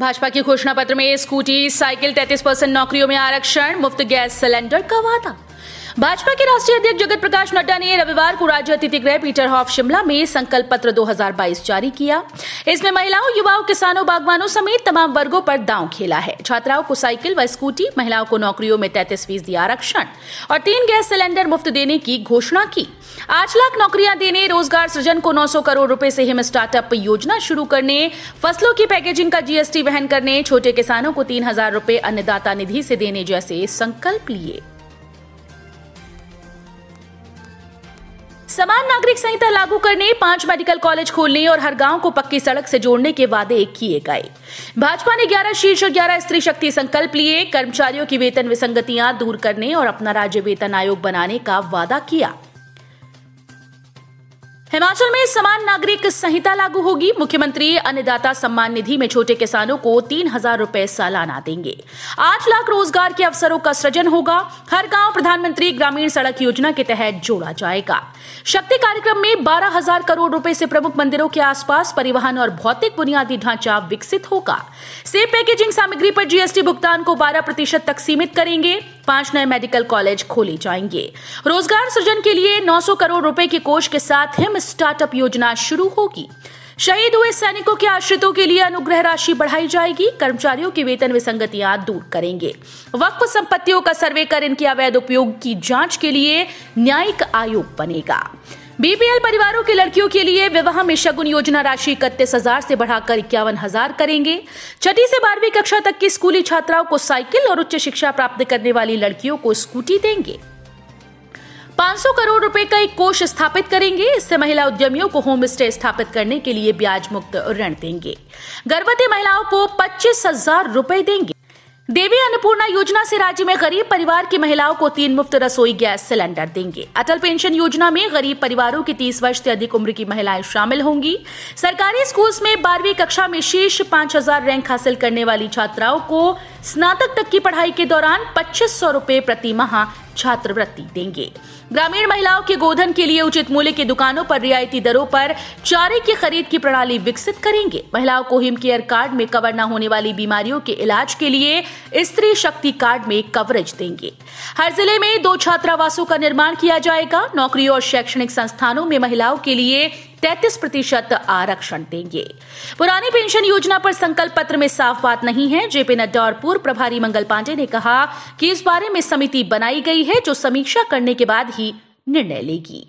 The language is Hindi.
भाजपा के घोषणा पत्र में स्कूटी साइकिल तैतीस परसेंट नौकरियों में आरक्षण मुफ्त गैस सिलेंडर का वादा भाजपा के राष्ट्रीय अध्यक्ष जगत प्रकाश नड्डा ने रविवार को राज्य अतिथि गृह पीटर हॉफ शिमला में संकल्प पत्र 2022 जारी किया इसमें महिलाओं युवाओं किसानों बागवानों समेत तमाम वर्गों पर दांव खेला है छात्राओं को साइकिल व स्कूटी महिलाओं को नौकरियों में तैतीस फीसदी आरक्षण और तीन गैस सिलेंडर मुफ्त देने की घोषणा की आठ लाख नौकरियां देने रोजगार सृजन को 900 करोड़ रुपए से हिम स्टार्टअप योजना शुरू करने फसलों की पैकेजिंग का जीएसटी वहन करने छोटे किसानों को तीन हजार रूपए अन्नदाता निधि से देने जैसे संकल्प लिए समान नागरिक संहिता लागू करने पांच मेडिकल कॉलेज खोलने और हर गांव को पक्की सड़क से जोड़ने के वादे किए गए भाजपा ने 11 शीर्ष और 11 स्त्री शक्ति संकल्प लिए कर्मचारियों की वेतन विसंगतियां दूर करने और अपना राज्य वेतन आयोग बनाने का वादा किया हिमाचल में समान नागरिक संहिता लागू होगी मुख्यमंत्री अन्नदाता सम्मान निधि में छोटे किसानों को तीन हजार रूपए सालाना देंगे आठ लाख रोजगार के अवसरों का सृजन होगा हर गांव प्रधानमंत्री ग्रामीण सड़क योजना के तहत जोड़ा जाएगा शक्ति कार्यक्रम में बारह हजार करोड़ रूपए से प्रमुख मंदिरों के आसपास परिवहन और भौतिक बुनियादी ढांचा विकसित होगा सेब पैकेजिंग सामग्री पर जीएसटी भुगतान को बारह प्रतिशत तक सीमित करेंगे पांच नए मेडिकल कॉलेज खोले जाएंगे रोजगार सृजन के लिए 900 करोड़ रुपए के कोष के साथ हिम स्टार्टअप योजना शुरू होगी शहीद हुए सैनिकों के आश्रितों के लिए अनुग्रह राशि बढ़ाई जाएगी कर्मचारियों के वेतन विसंगतियां दूर करेंगे वक्फ संपत्तियों का सर्वे कर इनके अवैध उपयोग की जांच के लिए न्यायिक आयोग बनेगा बीपीएल परिवारों की लड़कियों के लिए विवाह में शगुन योजना राशि इकतीस हजार से बढ़ाकर इक्यावन हजार करेंगे छठी से बारहवीं कक्षा तक की स्कूली छात्राओं को साइकिल और उच्च शिक्षा प्राप्त करने वाली लड़कियों को स्कूटी देंगे 500 करोड़ रुपए का एक कोष स्थापित करेंगे इससे महिला उद्यमियों को होम स्टे स्थापित करने के लिए ब्याज मुक्त ऋण देंगे गर्भवती महिलाओं को पच्चीस हजार रुपए देंगे देवी अन्नपूर्णा योजना से राज्य में गरीब परिवार की महिलाओं को तीन मुफ्त रसोई गैस सिलेंडर देंगे अटल पेंशन योजना में गरीब परिवारों की 30 वर्ष से अधिक उम्र की महिलाएं शामिल होंगी सरकारी स्कूल्स में बारहवीं कक्षा में शीर्ष 5000 रैंक हासिल करने वाली छात्राओं को स्नातक तक की पढ़ाई के दौरान पच्चीस सौ रूपए प्रति माह छात्रवृत्ति देंगे ग्रामीण महिलाओं के गोधन के लिए उचित मूल्य की दुकानों पर रियायती दरों पर चारे की खरीद की प्रणाली विकसित करेंगे महिलाओं को हिम केयर कार्ड में कवर न होने वाली बीमारियों के इलाज के लिए स्त्री शक्ति कार्ड में कवरेज देंगे हर जिले में दो छात्रावासों का निर्माण किया जाएगा नौकरी और शैक्षणिक संस्थानों में महिलाओं के लिए तैतीस प्रतिशत आरक्षण देंगे पुरानी पेंशन योजना पर संकल्प पत्र में साफ बात नहीं है जेपी नड्डा और पूर्व प्रभारी मंगल पांडे ने कहा कि इस बारे में समिति बनाई गई है जो समीक्षा करने के बाद ही निर्णय लेगी